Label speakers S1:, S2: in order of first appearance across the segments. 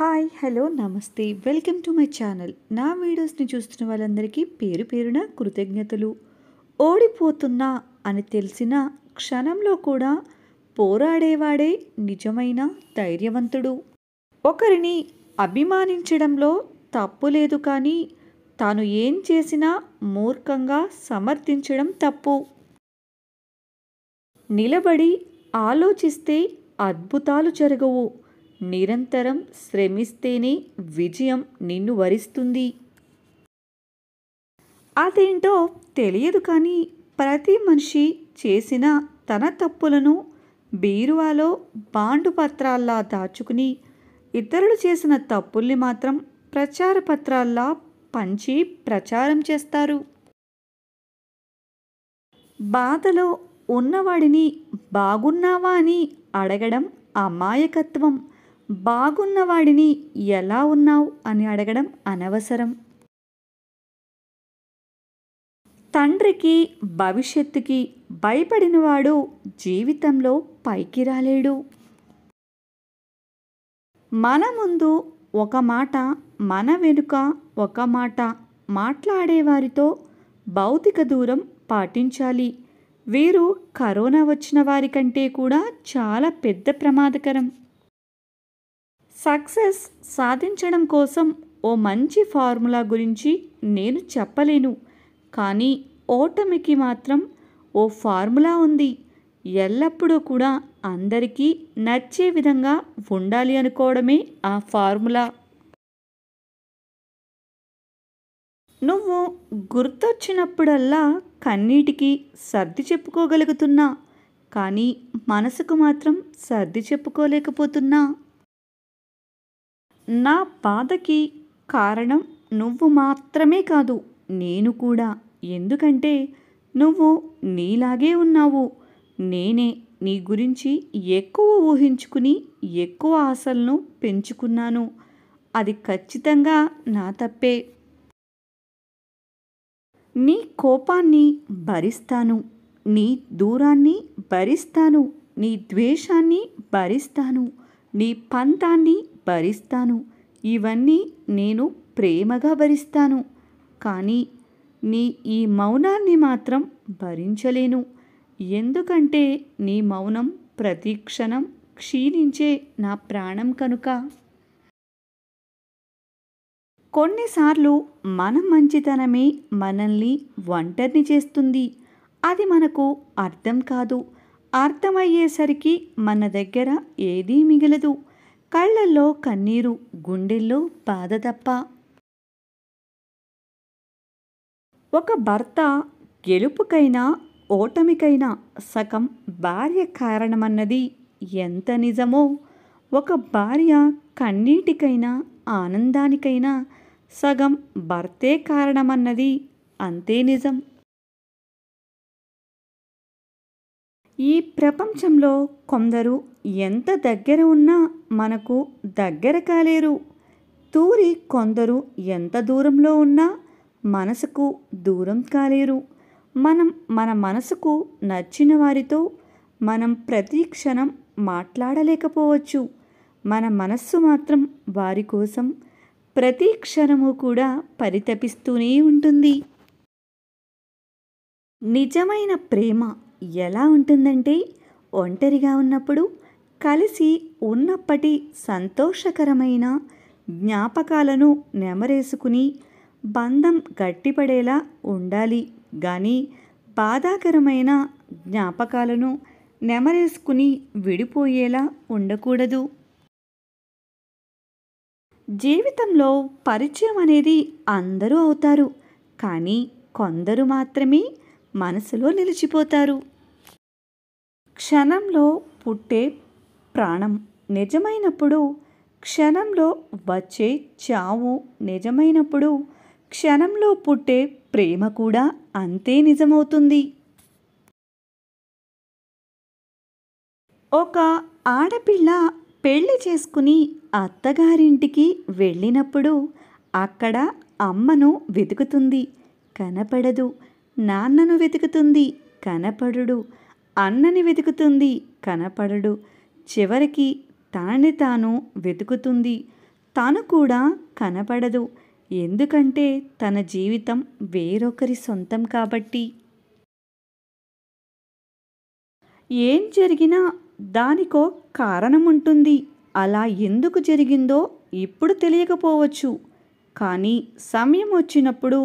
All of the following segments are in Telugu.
S1: hi hello namaste welcome to my channel నా వీడియోస్ని చూస్తున్న వాళ్ళందరికీ పేరు పేరున కృతజ్ఞతలు ఓడిపోతున్నా అని తెలిసిన క్షణంలో కూడా పోరాడేవాడే నిజమైన ధైర్యవంతుడు ఒకరిని అభిమానించడంలో తప్పు లేదు కానీ తాను ఏం చేసినా మూర్ఖంగా సమర్థించడం తప్పు నిలబడి ఆలోచిస్తే అద్భుతాలు జరగవు నిరంతరం శ్రమిస్తేనే విజయం నిన్ను వరిస్తుంది అదేంటో తెలియదు కానీ ప్రతి మనిషి చేసిన తన తప్పులను బీరువాలో బాండు పత్రాల్లా దాచుకుని ఇతరులు చేసిన తప్పుల్ని మాత్రం ప్రచార పత్రాల్లా పంచి ప్రచారం చేస్తారు బాధలో ఉన్నవాడిని బాగున్నావా అని అడగడం అమాయకత్వం బాగున్నవాడిని ఎలా ఉన్నావు అని అడగడం అనవసరం తండ్రికి భవిష్యత్తుకి భయపడినవాడు జీవితంలో పైకి రాలేడు మన ముందు ఒక మాట మన వెనుక ఒక మాట మాట్లాడేవారితో భౌతిక దూరం పాటించాలి వీరు కరోనా వచ్చిన వారికంటే కూడా చాలా పెద్ద ప్రమాదకరం సక్సెస్ సాధించడం కోసం ఓ మంచి ఫార్ములా గురించి నేను చెప్పలేను కానీ ఓటమికి మాత్రం ఓ ఫార్ములా ఉంది ఎల్లప్పుడూ కూడా అందరికీ నచ్చే విధంగా ఉండాలి అనుకోవడమే ఆ ఫార్ములా నువ్వు గుర్తొచ్చినప్పుడల్లా కన్నీటికి సర్ది చెప్పుకోగలుగుతున్నా కానీ మనసుకు మాత్రం సర్ది చెప్పుకోలేకపోతున్నా నా బాధకి కారణం నువ్వు మాత్రమే కాదు నేను కూడా ఎందుకంటే నువ్వు నీలాగే ఉన్నావు నేనే నీ గురించి ఎక్కువ ఊహించుకుని ఎక్కువ ఆశలను పెంచుకున్నాను అది ఖచ్చితంగా నా తప్పే నీ కోపాన్ని భరిస్తాను నీ దూరాన్ని భరిస్తాను నీ ద్వేషాన్ని భరిస్తాను నీ పంతాన్ని భరిస్తాను ఇవన్నీ నేను ప్రేమగా భరిస్తాను కానీ నీ ఈ మౌనాన్ని మాత్రం భరించలేను ఎందుకంటే నీ మౌనం ప్రతిక్షణం క్షీణించే నా ప్రాణం కనుక కొన్నిసార్లు మన మంచితనమే మనల్ని ఒంటరిని చేస్తుంది అది మనకు అర్థం కాదు అర్థమయ్యేసరికి మన దగ్గర ఏదీ మిగలదు కళ్ళల్లో కన్నీరు గుండెల్లో బాధ తప్ప ఒక భర్త గెలుపుకైనా ఓటమికైనా సగం భార్య కారణమన్నది ఎంత నిజమో ఒక భార్య కన్నీటికైనా ఆనందానికైనా సగం భర్తే కారణమన్నది అంతే నిజం ఈ ప్రపంచంలో కొందరు ఎంత దగ్గర ఉన్నా మనకు దగ్గర కాలేరు తూరి కొందరు ఎంత దూరంలో ఉన్నా మనసుకు దూరం కాలేరు మనం మన మనసుకు నచ్చిన వారితో మనం ప్రతి క్షణం మాట్లాడలేకపోవచ్చు మన మనస్సు మాత్రం వారి కోసం ప్రతి క్షణము కూడా పరితపిస్తూనే ఉంటుంది నిజమైన ప్రేమ ఎలా ఉంటుందంటే ఒంటరిగా ఉన్నప్పుడు కలిసి ఉన్నప్పటి సంతోషకరమైన జ్ఞాపకాలను నెమరేసుకుని బంధం గట్టిపడేలా ఉండాలి కానీ బాధాకరమైన జ్ఞాపకాలను నెమరేసుకుని విడిపోయేలా ఉండకూడదు జీవితంలో పరిచయం అనేది అందరూ అవుతారు కానీ కొందరు మాత్రమే మనసులో నిలిచిపోతారు క్షణంలో పుట్టే ప్రాణం నిజమైనప్పుడు క్షణంలో వచ్చే చావు నిజమైనప్పుడు క్షణంలో పుట్టే ప్రేమ కూడా అంతే నిజమవుతుంది ఒక ఆడపిల్ల పెళ్లి చేసుకుని అత్తగారింటికి వెళ్ళినప్పుడు అక్కడ అమ్మను వెతుకుతుంది కనపడదు నాన్నను వెతుకుతుంది కనపడుడు అన్నని వెతుకుతుంది కనపడడు చివరికి తనని తాను వెతుకుతుంది తాను కూడా కనపడదు ఎందుకంటే తన జీవితం వేరొకరి సొంతం కాబట్టి ఏం జరిగినా దానికో కారణం ఉంటుంది అలా ఎందుకు జరిగిందో ఇప్పుడు తెలియకపోవచ్చు కానీ సమయం వచ్చినప్పుడు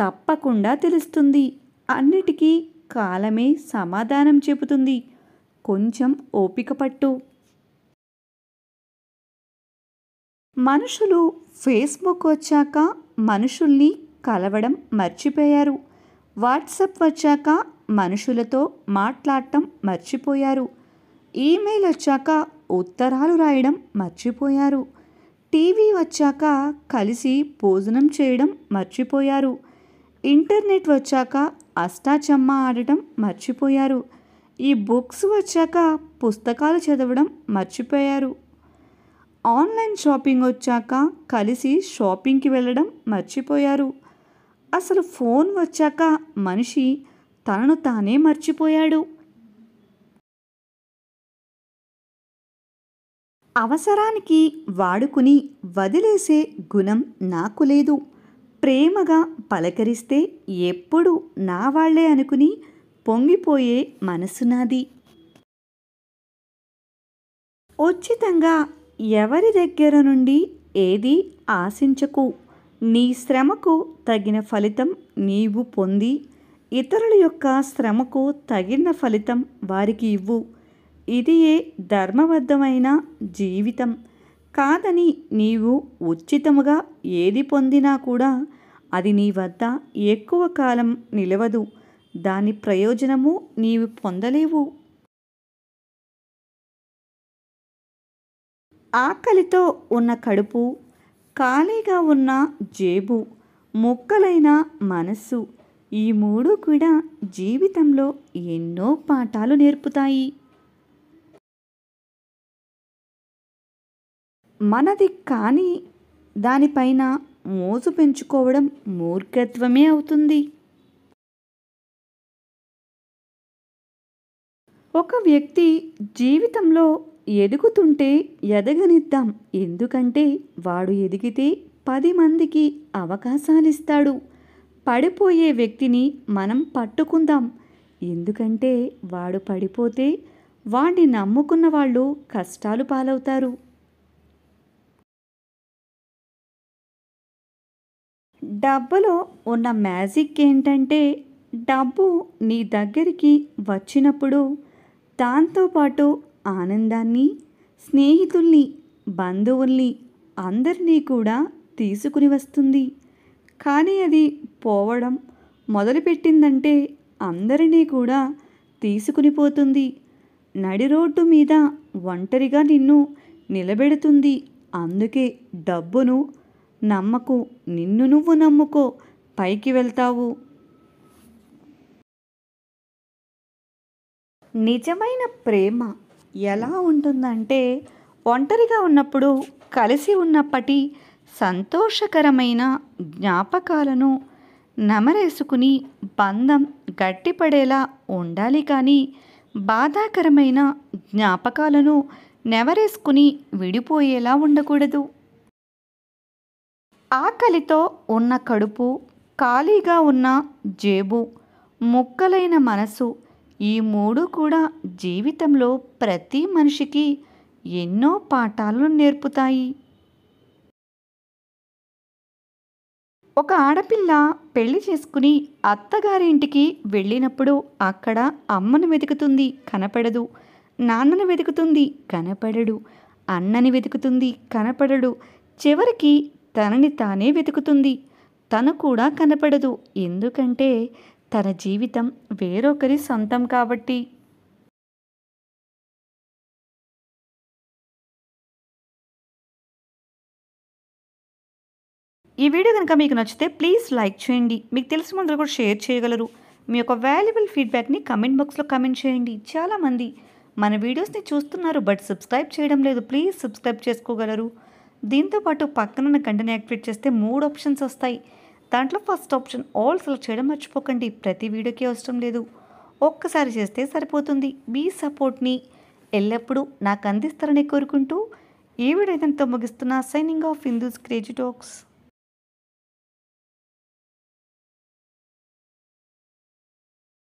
S1: తప్పకుండా తెలుస్తుంది అన్నిటికీ కాలమే సమాధానం చెబుతుంది కొంచెం ఓపిక పట్టు మనుషులు ఫేస్బుక్ వచ్చాక మనుషుల్ని కలవడం మర్చిపోయారు వాట్సప్ వచ్చాక మనుషులతో మాట్లాడటం మర్చిపోయారు ఈమెయిల్ వచ్చాక ఉత్తరాలు రాయడం మర్చిపోయారు టీవీ వచ్చాక కలిసి భోజనం చేయడం మర్చిపోయారు ఇంటర్నెట్ వచ్చాక అష్టాచమ్మ ఆడటం మర్చిపోయారు ఈ బుక్స్ వచ్చాక పుస్తకాలు చదవడం మర్చిపోయారు ఆన్లైన్ షాపింగ్ వచ్చాక కలిసి షాపింగ్కి వెళ్ళడం మర్చిపోయారు అసలు ఫోన్ వచ్చాక మనిషి తనను తానే మర్చిపోయాడు అవసరానికి వాడుకుని వదిలేసే గుణం నాకు లేదు ప్రేమగా పలకరిస్తే ఎప్పుడు నా వాళ్లే అనుకుని పొంగిపోయే మనసు నాది ఉచితంగా ఎవరి దగ్గర నుండి ఏది ఆశించకు నీ శ్రమకు తగిన ఫలితం నీవు పొంది ఇతరుల యొక్క శ్రమకు తగిన ఫలితం వారికి ఇవ్వు ఇది ఏ ధర్మబద్ధమైన జీవితం కాదని నీవు ఉచితముగా ఏది పొందినా కూడా అది నీ వద్ద ఎక్కువ కాలం నిలవదు దాని ప్రయోజనము నీవు పొందలేవు ఆకలితో ఉన్న కడుపు ఖాళీగా ఉన్న జేబు మొక్కలైన మనస్సు ఈ మూడు కూడా జీవితంలో ఎన్నో పాఠాలు నేర్పుతాయి మనది కానీ దానిపైన మోజు పెంచుకోవడం మూర్ఖత్వమే అవుతుంది ఒక వ్యక్తి జీవితంలో ఎదుగుతుంటే ఎదగనిద్దాం ఎందుకంటే వాడు ఎదిగితే పది మందికి అవకాశాలిస్తాడు పడిపోయే వ్యక్తిని మనం పట్టుకుందాం ఎందుకంటే వాడు పడిపోతే వాడిని నమ్ముకున్న వాళ్ళు కష్టాలు పాలవుతారు డబ్బులో ఉన్న మ్యాజిక్ ఏంటంటే డబ్బు నీ దగ్గరికి వచ్చినప్పుడు దాంతోపాటు ఆనందాన్ని స్నేహితుల్ని బంధువుల్ని అందరినీ కూడా తీసుకుని వస్తుంది కానీ అది పోవడం మొదలుపెట్టిందంటే అందరినీ కూడా తీసుకుని పోతుంది నడి రోడ్డు మీద ఒంటరిగా నిన్ను నిలబెడుతుంది అందుకే డబ్బును నమ్మకు నిన్ను నువ్వు నమ్ముకో పైకి వెళ్తావు నిజమైన ప్రేమ ఎలా ఉంటుందంటే ఒంటరిగా ఉన్నప్పుడు కలిసి ఉన్నప్పటి సంతోషకరమైన జ్ఞాపకాలను నమరేసుకుని బంధం గట్టిపడేలా ఉండాలి కానీ బాధాకరమైన జ్ఞాపకాలను నెవరేసుకుని విడిపోయేలా ఉండకూడదు ఆకలితో ఉన్న కడుపు ఖాళీగా ఉన్న జేబు ముక్కలైన మనసు ఈ మూడు కూడా జీవితంలో ప్రతి మనిషికి ఎన్నో పాఠాలు నేర్పుతాయి ఒక ఆడపిల్ల పెళ్లి చేసుకుని అత్తగారింటికి వెళ్ళినప్పుడు అక్కడ అమ్మను వెతుకుతుంది కనపడదు నాన్నను వెతుకుతుంది కనపడడు అన్నని వెతుకుతుంది కనపడడు చివరికి తనని తానే వెతుకుతుంది తను కూడా కనపడదు ఎందుకంటే తన జీవితం వేరొకరి సొంతం కాబట్టి ఈ వీడియో కనుక మీకు నచ్చితే ప్లీజ్ లైక్ చేయండి మీకు తెలిసిన ముందు కూడా షేర్ చేయగలరు మీ యొక్క వాల్యుబుల్ ఫీడ్బ్యాక్ని కమెంట్ బాక్స్లో కమెంట్ చేయండి చాలామంది మన వీడియోస్ని చూస్తున్నారు బట్ సబ్స్క్రైబ్ చేయడం లేదు ప్లీజ్ సబ్స్క్రైబ్ చేసుకోగలరు దీంతోపాటు పక్కనున్న గంటని యాక్టివేట్ చేస్తే మూడు ఆప్షన్స్ వస్తాయి దాంట్లో ఫస్ట్ ఆప్షన్ ఆల్ సెలెక్ట్ చేయడం మర్చిపోకండి ప్రతి వీడియోకి అవసరం లేదు ఒక్కసారి చేస్తే సరిపోతుంది మీ సపోర్ట్ని ఎల్లప్పుడూ నాకు అందిస్తారని కోరుకుంటూ ఈ వీడియో ఇదంతా ముగిస్తున్నా signing off Hindus crazy talks